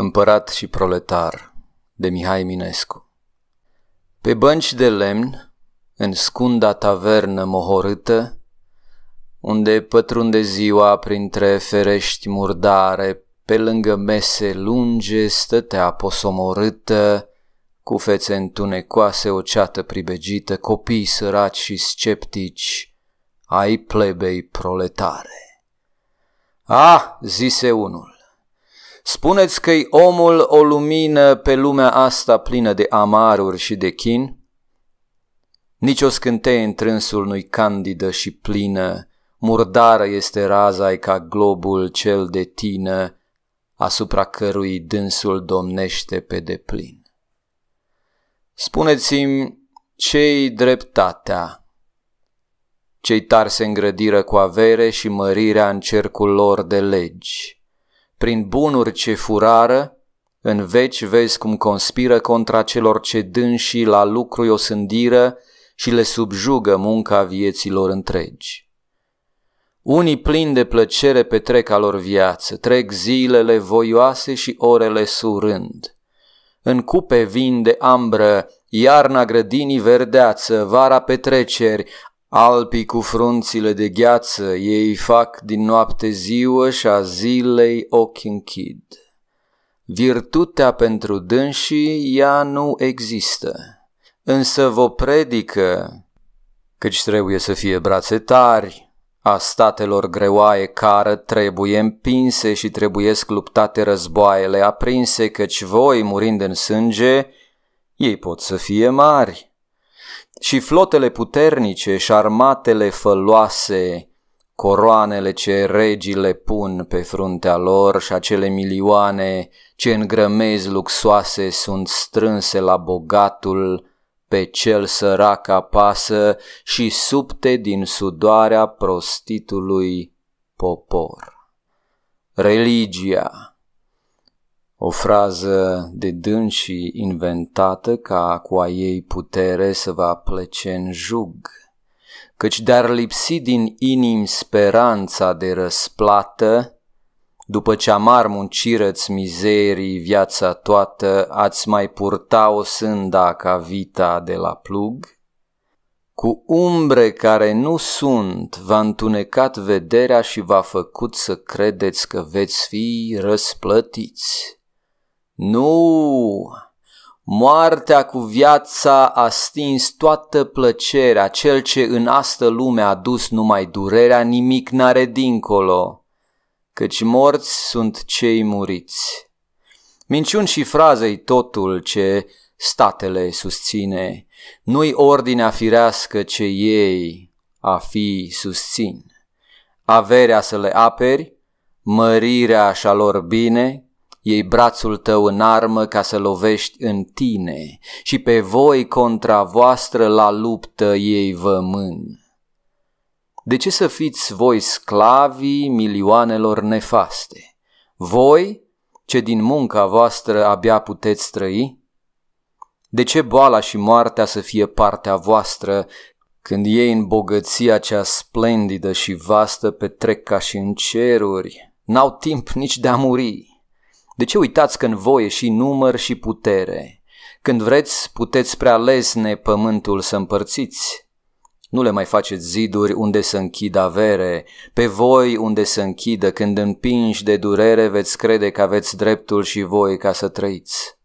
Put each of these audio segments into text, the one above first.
Împărat și proletar de Mihai Minescu Pe bănci de lemn, în scunda tavernă mohorâtă, unde pătrunde ziua printre ferești murdare, pe lângă mese lunge stătea posomorâtă, cu fețe întunecoase, o ceată pribegită, copii săraci și sceptici, ai plebei proletare. A, ah, zise unul, Spuneți că-i omul o lumină pe lumea asta plină de amaruri și de chin? Nici o scânteie trânsul nu-i candidă și plină, murdară este raza ca globul cel de tină, asupra cărui dânsul domnește pe deplin. Spuneți-mi ce-i dreptatea? Cei tari se îngrădiră cu avere și mărirea în cercul lor de legi prin bunuri ce furară, în veci vezi cum conspiră contra celor ce dânsii la lucru o sândiră și le subjugă munca vieților întregi. Unii plini de plăcere petrec a lor viață, trec zilele voioase și orele surând. În cupe vin de ambră, iarna grădinii verdeață, vara petreceri, Alpii cu frunțile de gheață ei fac din noapte ziua și a zilei ochi închid. Virtutea pentru dânsii ea nu există, însă vă predică, căci trebuie să fie brațe tari, a statelor greoaie care trebuie împinse și trebuiesc luptate războaiele aprinse, căci voi, murind în sânge, ei pot să fie mari și flotele puternice și armatele făloase, coroanele ce regii le pun pe fruntea lor și acele milioane ce în grămezi luxoase sunt strânse la bogatul, pe cel sărac apasă și subte din sudoarea prostitului popor. Religia o frază de dânsii inventată ca cu a ei putere să va plece în jug, căci dar lipsi din inim speranța de răsplată, după ce amar munciră mizerii viața toată, ați mai purta o sânda ca vita de la plug? Cu umbre care nu sunt, v-a întunecat vederea și v-a făcut să credeți că veți fi răsplătiți nu! Moartea cu viața a stins toată plăcerea, cel ce în astă lume a dus numai durerea, nimic n-are dincolo, căci morți sunt cei muriți. Minciuni și frazei totul ce statele susține, nu-i ordinea firească ce ei a fi susțin. Averea să le aperi, mărirea și lor bine, Iei brațul tău în armă ca să lovești în tine și pe voi contra voastră la luptă ei vă mân. De ce să fiți voi sclavii milioanelor nefaste? Voi, ce din munca voastră abia puteți trăi? De ce boala și moartea să fie partea voastră când ei în bogăția cea splendidă și vastă petrec ca și în ceruri? N-au timp nici de a muri. De ce uitați când voie și număr și putere? Când vreți, puteți prea lesne pământul să împărțiți. Nu le mai faceți ziduri unde să închidă avere, pe voi unde să închidă, când împinși de durere veți crede că aveți dreptul și voi ca să trăiți.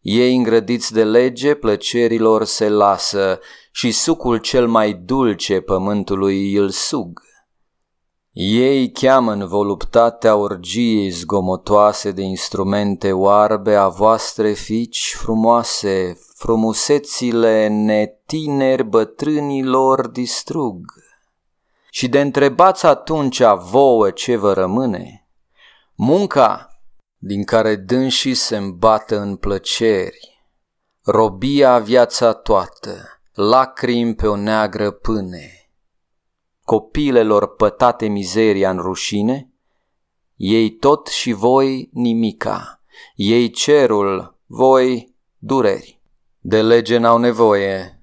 Ei îngrădiți de lege plăcerilor se lasă și sucul cel mai dulce pământului îl sug. Ei cheamă în voluptatea orgiei zgomotoase de instrumente oarbe a voastre fici frumoase, frumusețile netineri bătrânilor distrug. Și de întrebați atunci vouă ce vă rămâne, munca din care dânsii se îmbată în plăceri, robia viața toată, lacrimi pe o neagră pâne copilelor pătate mizeria în rușine? Ei tot și voi nimica, ei cerul, voi dureri. De lege n-au nevoie.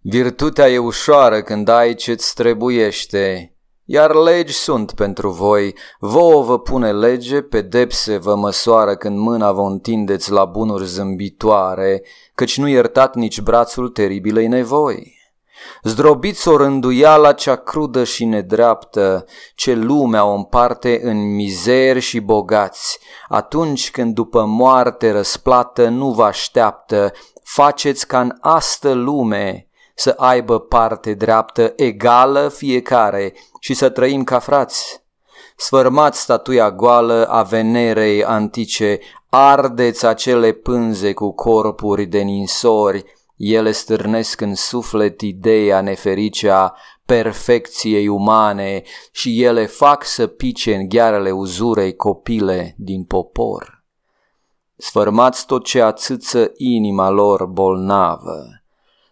Virtutea e ușoară când ai ce-ți trebuiește, iar legi sunt pentru voi. Vouă vă pune lege, pedepse vă măsoară când mâna vă întindeți la bunuri zâmbitoare, căci nu iertat nici brațul teribilei nevoi. Zdrobiți o rânduiala cea crudă și nedreaptă, ce lumea o împarte în mizeri și bogați, atunci când după moarte răsplată nu vă așteaptă, faceți ca în astă lume să aibă parte dreaptă egală fiecare și să trăim ca frați. Sfărmați statuia goală a Venerei antice, ardeți acele pânze cu corpuri de ninsori, ele stârnesc în suflet ideea nefericea perfecției umane și ele fac să pice în ghearele uzurei copile din popor. Sfărmați tot ce ațâță inima lor bolnavă,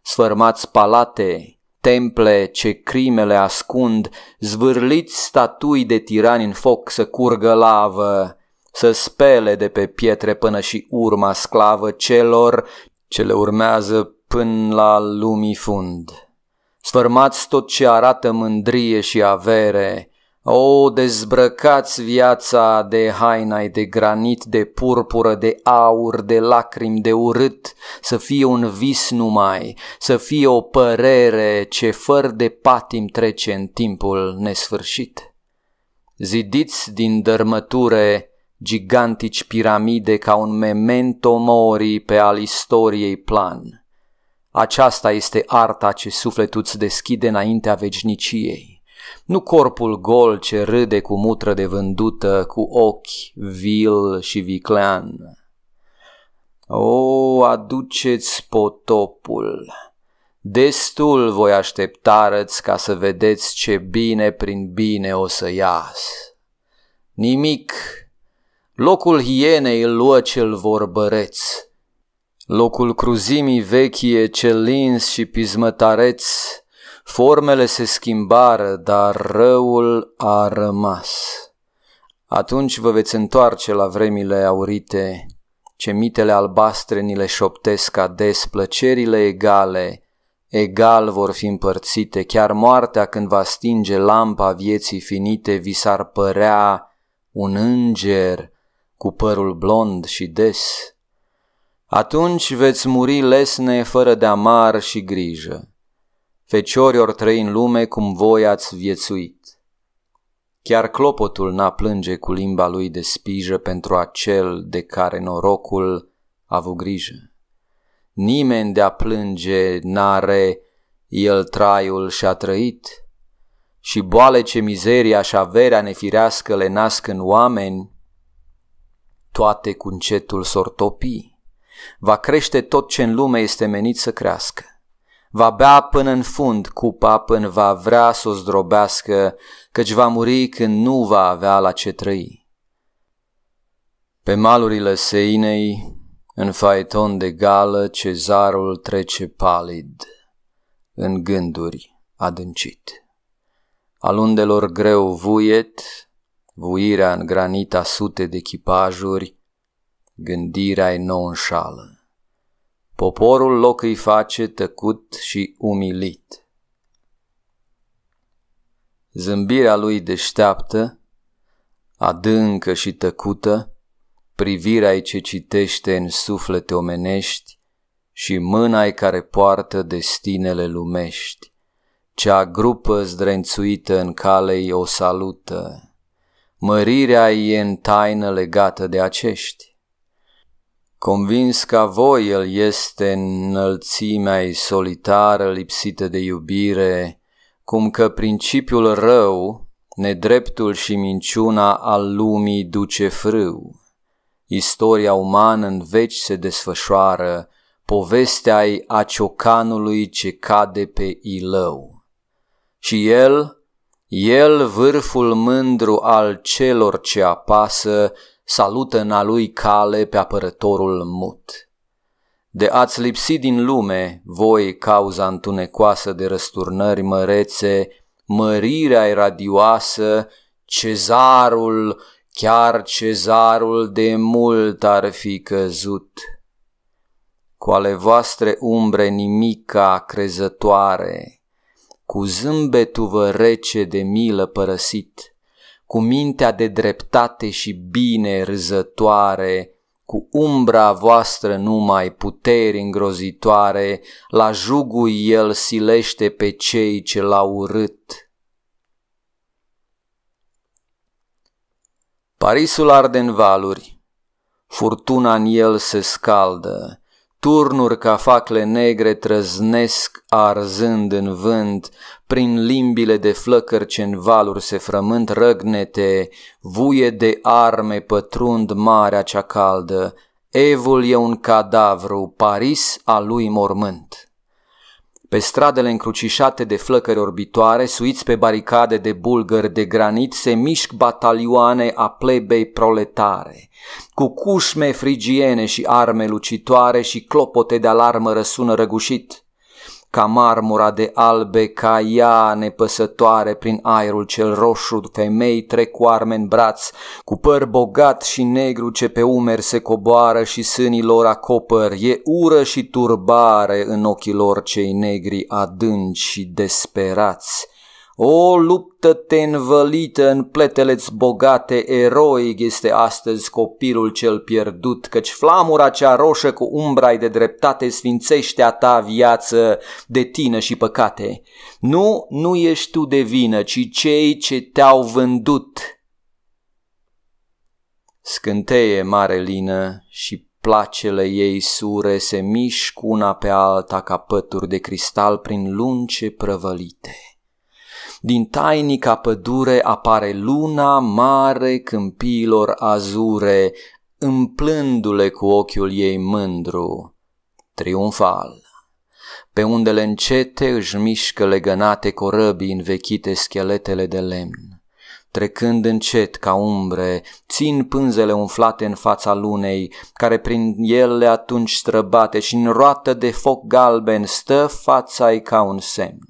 sfărmați palate, temple ce crimele ascund, zvârliți statui de tirani în foc să curgă lavă, să spele de pe pietre până și urma sclavă celor ce le urmează până la lumii fund. Sfărmați tot ce arată mândrie și avere, o, dezbrăcați viața de hainai de granit, de purpură, de aur, de lacrimi, de urât, să fie un vis numai, să fie o părere ce fără de patim trece în timpul nesfârșit. Zidiți din dărmăture gigantici piramide ca un memento mori pe al istoriei plan – aceasta este arta ce sufletul îți deschide înaintea veșniciei. Nu corpul gol ce râde cu mutră de vândută, cu ochi vil și viclean. O, aduceți potopul! Destul voi răți ca să vedeți ce bine prin bine o să ias. Nimic, locul hienei îl luă cel vorbăreți Locul cruzimii vechie ce lins și pismătareț, formele se schimbară, dar răul a rămas. Atunci vă veți întoarce la vremile aurite, ce mitele albastre ni le șoptesc ades, plăcerile egale, egal vor fi împărțite, chiar moartea când va stinge lampa vieții finite, vi s-ar părea un înger cu părul blond și des. Atunci veți muri lesne fără de amar și grijă. Feciori ori trăi în lume cum voi ați viețuit. Chiar clopotul n-a plânge cu limba lui de spijă pentru acel de care norocul a avut grijă. Nimeni de-a plânge n-are el traiul și-a trăit și boale ce mizeria și averea nefirească le nasc în oameni, toate cu încetul sortopii Va crește tot ce în lume este menit să crească. Va bea până în fund cupa până va vrea să o zdrobească, căci va muri când nu va avea la ce trăi. Pe malurile Seinei, în faeton de gală, cezarul trece palid, în gânduri adâncit. Al undelor greu vuiet, vuirea în granita sute de chipajuri, gândirea-i nou înșală. Poporul loc îi face tăcut și umilit. Zâmbirea lui deșteaptă, adâncă și tăcută, privirea ce citește în suflete omenești și mâna ei care poartă destinele lumești. Cea grupă zdrențuită în calei o salută, mărirea e în taină legată de acești Convins ca voi el este înălțimea solitară lipsită de iubire, cum că principiul rău, nedreptul și minciuna al lumii duce frâu. Istoria umană în veci se desfășoară, povestea i a ciocanului ce cade pe ilău. Și el, el vârful mândru al celor ce apasă, salută în a lui cale pe apărătorul mut. De ați lipsi din lume, voi, cauza întunecoasă de răsturnări mărețe, mărirea radioasă, cezarul, chiar cezarul de mult ar fi căzut. Cu ale voastre umbre nimica crezătoare, cu zâmbetul vă rece de milă părăsit – cu mintea de dreptate și bine râzătoare, cu umbra voastră numai puteri îngrozitoare, la jugul el silește pe cei ce l-au urât. Parisul arde în valuri, furtuna în el se scaldă, Turnuri ca facle negre trăznesc arzând în vânt, prin limbile de flăcări ce în valuri se frământ răgnete, vuie de arme pătrund marea cea caldă, Evul e un cadavru, Paris a lui mormânt. Pe stradele încrucișate de flăcări orbitoare, suiți pe baricade de bulgări de granit, se mișc batalioane a plebei proletare. Cu cușme frigiene și arme lucitoare și clopote de alarmă răsună răgușit ca marmura de albe, ca ea nepăsătoare prin aerul cel roșu, femei trec cu arme în braț, cu păr bogat și negru ce pe umeri se coboară și sânii lor acopăr, e ură și turbare în ochii lor cei negri adânci și desperați. O luptă-te învălită în pletele bogate, eroic este astăzi copilul cel pierdut, căci flamura cea roșă cu umbrai de dreptate sfințește a ta viață de tine și păcate. Nu, nu ești tu de vină, ci cei ce te-au vândut. Scânteie mare lină și placele ei sure se mișcă una pe alta ca pături de cristal prin lunce prăvălite. Din tainica pădure apare luna mare câmpiilor azure, împlându-le cu ochiul ei mândru, triumfal. Pe undele încete își mișcă legănate corăbii învechite scheletele de lemn. Trecând încet ca umbre, țin pânzele umflate în fața lunei, care prin ele atunci străbate și în roată de foc galben stă fața ei ca un semn.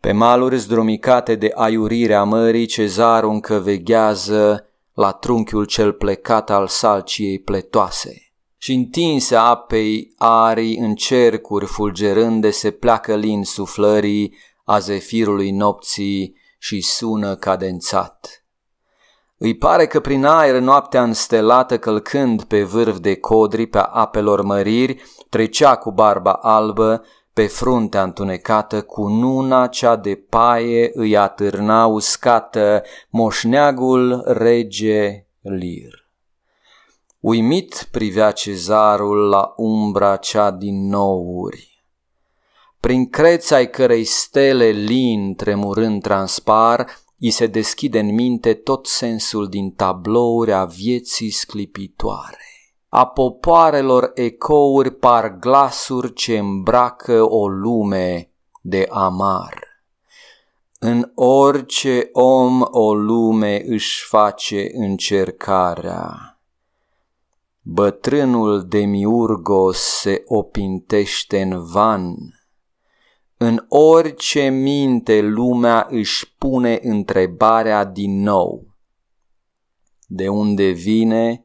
Pe maluri zdromicate de aiurirea mării, cezarul încă veghează la trunchiul cel plecat al salciei pletoase. Și întinse apei arii în cercuri fulgerânde se pleacă lin suflării a zefirului nopții și sună cadențat. Îi pare că prin aer noaptea înstelată călcând pe vârf de codri pe apelor măriri, trecea cu barba albă pe fruntea întunecată cu nuna cea de paie îi atârna uscată moșneagul rege Lir. Uimit privea cezarul la umbra cea din nouri. Prin creța ai cărei stele lin tremurând transpar, îi se deschide în minte tot sensul din tablouri a vieții sclipitoare a popoarelor ecouri par glasuri ce îmbracă o lume de amar. În orice om o lume își face încercarea. Bătrânul demiurgos se opintește în van. În orice minte lumea își pune întrebarea din nou. De unde vine?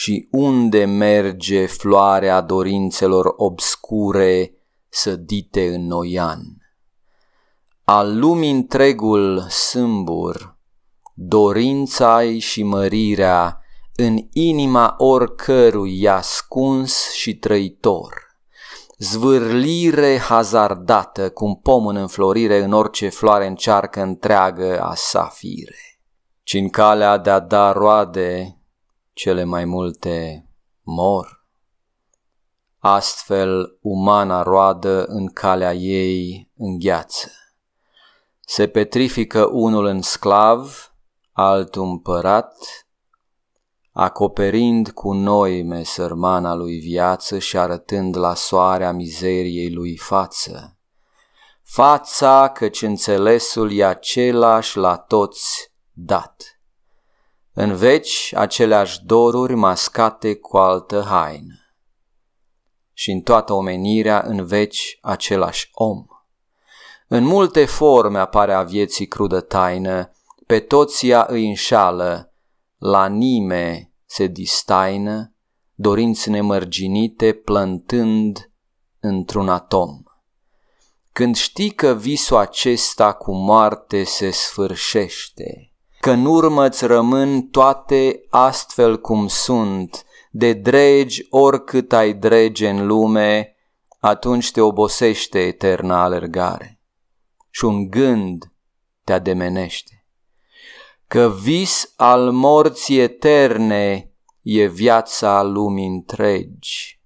și unde merge floarea dorințelor obscure sădite în noian. Al lumii întregul sâmbur, dorința și mărirea în inima oricărui ascuns și trăitor. Zvârlire hazardată, cum pom în înflorire în orice floare încearcă întreagă a safire. Ci în calea de a da roade, cele mai multe mor. Astfel, umana roadă în calea ei îngheață. Se petrifică unul în sclav, altul împărat, acoperind cu noime mesărmana lui viață și arătând la soarea mizeriei lui față. Fața căci înțelesul e același la toți dat în veci aceleași doruri mascate cu altă haină. Și în toată omenirea în veci același om. În multe forme apare a vieții crudă taină, pe toți ea îi înșală, la nime se distaină, dorinți nemărginite plântând într-un atom. Când știi că visul acesta cu moarte se sfârșește, că în urmă îți rămân toate astfel cum sunt, de dregi oricât ai drege în lume, atunci te obosește eterna alergare și un gând te ademenește. Că vis al morții eterne e viața lumii întregi.